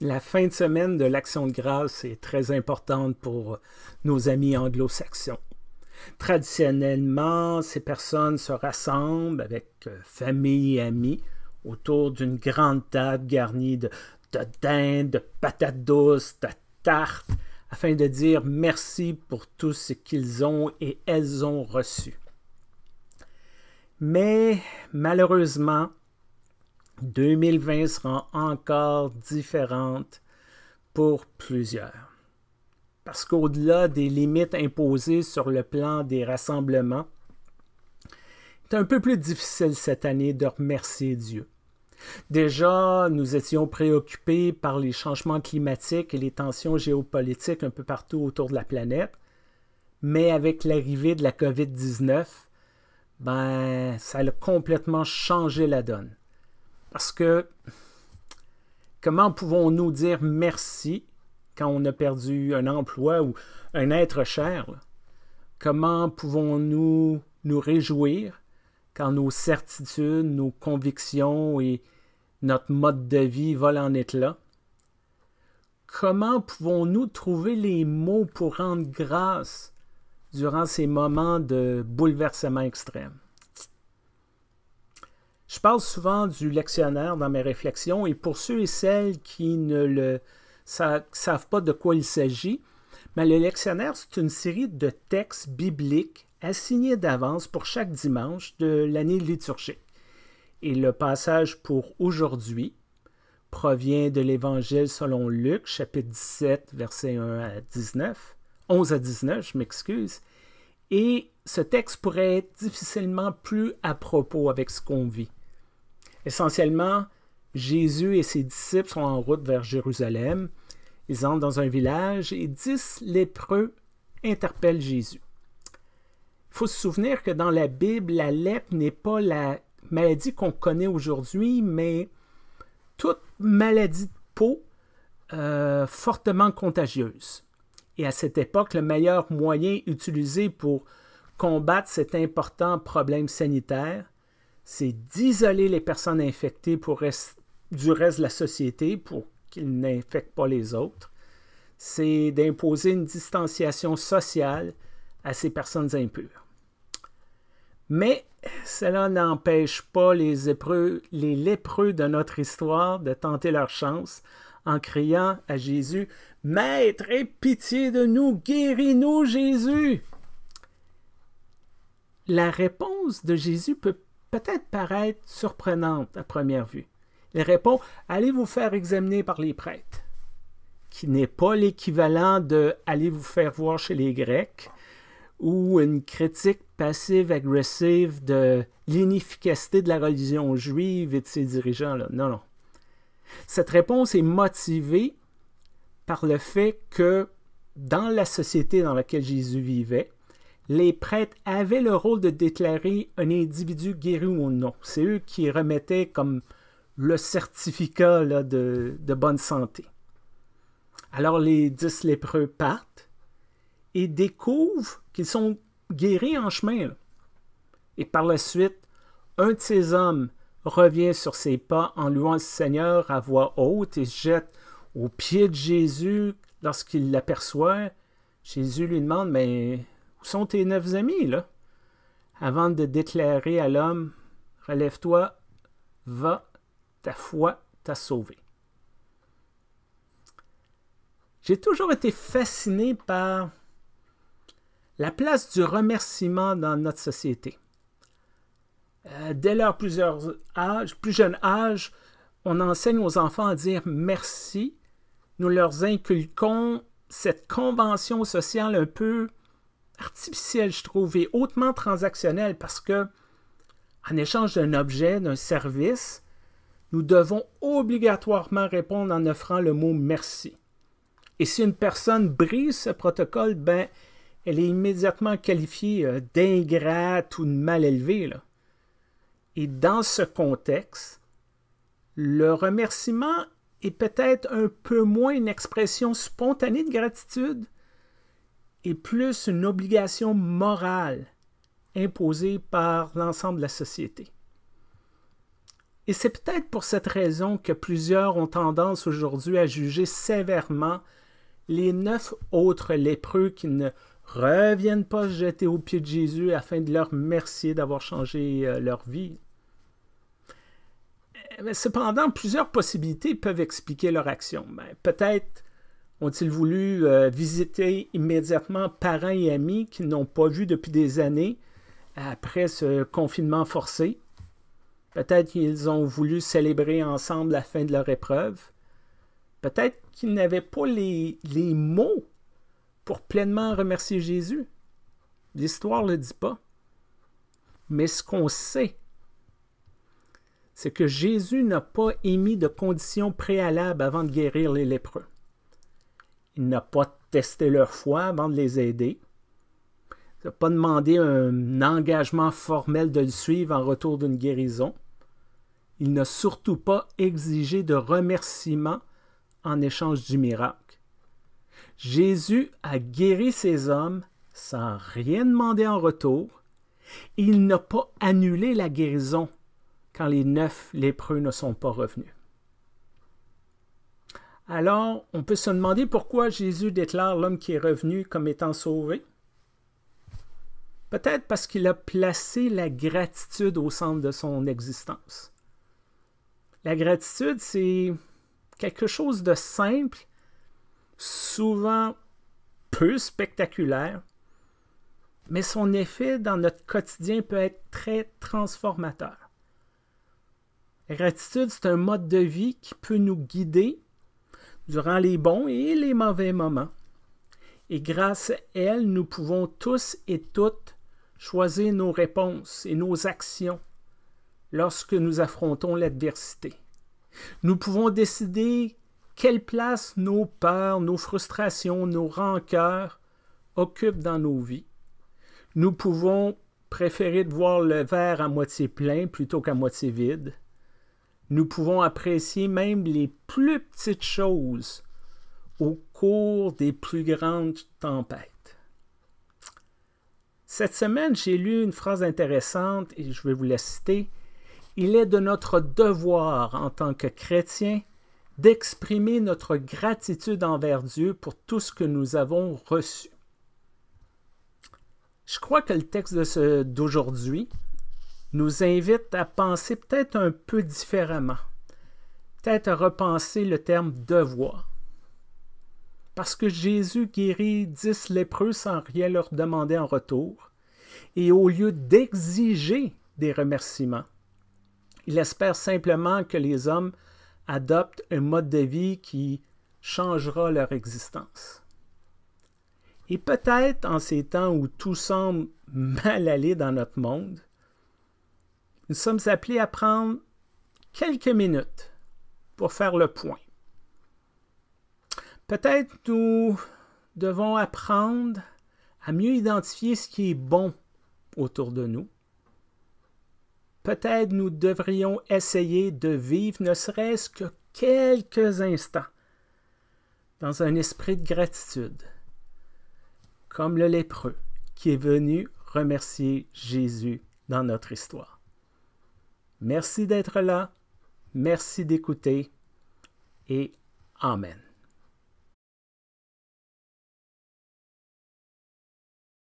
La fin de semaine de l'Action de grâce est très importante pour nos amis anglo-saxons. Traditionnellement, ces personnes se rassemblent avec euh, famille et amis autour d'une grande table garnie de, de de patates douces, de tartes, afin de dire merci pour tout ce qu'ils ont et elles ont reçu. Mais malheureusement, 2020 sera encore différente pour plusieurs. Parce qu'au-delà des limites imposées sur le plan des rassemblements, c'est un peu plus difficile cette année de remercier Dieu. Déjà, nous étions préoccupés par les changements climatiques et les tensions géopolitiques un peu partout autour de la planète, mais avec l'arrivée de la COVID-19, ben, ça a complètement changé la donne. Parce que comment pouvons-nous dire merci quand on a perdu un emploi ou un être cher? Comment pouvons-nous nous réjouir quand nos certitudes, nos convictions et notre mode de vie volent en éclats? Comment pouvons-nous trouver les mots pour rendre grâce durant ces moments de bouleversement extrême? Je parle souvent du lectionnaire dans mes réflexions et pour ceux et celles qui ne le savent pas de quoi il s'agit, mais le lectionnaire, c'est une série de textes bibliques assignés d'avance pour chaque dimanche de l'année liturgique. Et le passage pour aujourd'hui provient de l'Évangile selon Luc, chapitre 17, versets 1 à 19, 11 à 19, je m'excuse, et ce texte pourrait être difficilement plus à propos avec ce qu'on vit. Essentiellement, Jésus et ses disciples sont en route vers Jérusalem. Ils entrent dans un village et dix lépreux interpellent Jésus. Il faut se souvenir que dans la Bible, la lèpre n'est pas la maladie qu'on connaît aujourd'hui, mais toute maladie de peau euh, fortement contagieuse. Et à cette époque, le meilleur moyen utilisé pour combattre cet important problème sanitaire, c'est d'isoler les personnes infectées pour du reste de la société pour qu'ils n'infectent pas les autres. C'est d'imposer une distanciation sociale à ces personnes impures. Mais cela n'empêche pas les, les lépreux de notre histoire de tenter leur chance en criant à Jésus Maître, aie pitié de nous, guéris-nous, Jésus La réponse de Jésus peut peut-être paraître surprenante à première vue. Il répond Allez vous faire examiner par les prêtres, qui n'est pas l'équivalent de Allez vous faire voir chez les Grecs ou une critique passive-agressive de l'inefficacité de la religion juive et de ses dirigeants-là. Non, non. Cette réponse est motivée par le fait que dans la société dans laquelle Jésus vivait, les prêtres avaient le rôle de déclarer un individu guéri ou non. C'est eux qui remettaient comme le certificat de, bonne santé. Alors les dix lépreux partent et découvrent qu'ils sont guéris en chemin. Et par la suite, un de ces hommes revient sur ses pas en louant le Seigneur à voix haute et se jette aux pieds de Jésus lorsqu'il l'aperçoit. Jésus lui demande, mais sont tes neuf amis, là? Avant de déclarer à l'homme, relève-toi, va, ta foi t'a sauvé. J'ai toujours été fasciné par la place du remerciement dans notre société. Euh, dès leur plus jeune âge, on enseigne aux enfants à dire merci. Nous leur inculquons cette convention sociale un peu artificielle, je trouve, et hautement transactionnelle parce que, en échange d'un objet, d'un service, nous devons obligatoirement répondre en offrant le mot merci. Et si une personne brise ce protocole, ben, elle est immédiatement qualifiée euh, d'ingrate ou de mal élevée. Et dans ce contexte, le remerciement est peut-être un peu moins une expression spontanée de gratitude est plus une obligation morale imposée par l'ensemble de la société. Et c'est peut-être pour cette raison que plusieurs ont tendance aujourd'hui à juger sévèrement les neuf autres lépreux qui ne reviennent pas se jeter aux pieds de Jésus afin de leur remercier d'avoir changé euh, leur vie. Euh, cependant, plusieurs possibilités peuvent expliquer leur action. Ben, peut-être ont-ils voulu euh, visiter immédiatement parents et amis qu'ils n'ont pas vus depuis des années après ce confinement forcé? Peut-être qu'ils ont voulu célébrer ensemble la fin de leur épreuve. Peut-être qu'ils n'avaient pas les, les, mots pour pleinement remercier Jésus. L'histoire ne le dit pas. Mais ce qu'on sait, c'est que Jésus n'a pas émis de conditions préalables avant de guérir les lépreux. Il n'a pas testé leur foi avant de les aider. Il n'a pas demandé un engagement formel de le suivre en retour d'une guérison. Il n'a surtout pas exigé de remerciements en échange du miracle. Jésus a guéri ces hommes sans rien demander en retour. Il n'a pas annulé la guérison quand les neuf lépreux ne sont pas revenus. Alors, on peut se demander pourquoi Jésus déclare l'homme qui est revenu comme étant sauvé. Peut-être parce qu'il a placé la gratitude au centre de son existence. La gratitude, c'est quelque chose de simple, souvent peu spectaculaire, mais son effet dans notre quotidien peut être très transformateur. La gratitude, c'est un mode de vie qui peut nous guider durant les bons et les mauvais moments. Et grâce à elle, nous pouvons tous et toutes choisir nos réponses et nos actions lorsque nous affrontons l'adversité. Nous pouvons décider quelle place nos peurs, nos frustrations, nos rancœurs occupent dans nos vies. Nous pouvons préférer de voir le verre à moitié plein plutôt qu'à moitié vide nous pouvons apprécier même les plus petites choses au cours des plus grandes tempêtes. Cette semaine, j'ai lu une phrase intéressante et je vais vous la citer. Il est de notre devoir en tant que chrétiens d'exprimer notre gratitude envers Dieu pour tout ce que nous avons reçu. Je crois que le texte d'aujourd'hui nous invite à penser peut-être un peu différemment, peut-être à repenser le terme devoir. Parce que Jésus guérit dix lépreux sans rien leur demander en retour, et au lieu d'exiger des remerciements, il espère simplement que les hommes adoptent un mode de vie qui changera leur existence. Et peut-être en ces temps où tout semble mal aller dans notre monde, nous sommes appelés à prendre quelques minutes pour faire le point. Peut-être nous devons apprendre à mieux identifier ce qui est bon autour de nous. Peut-être nous devrions essayer de vivre ne serait-ce que quelques instants dans un esprit de gratitude, comme le lépreux qui est venu remercier Jésus dans notre histoire. Merci d'être là. Merci d'écouter. Et Amen.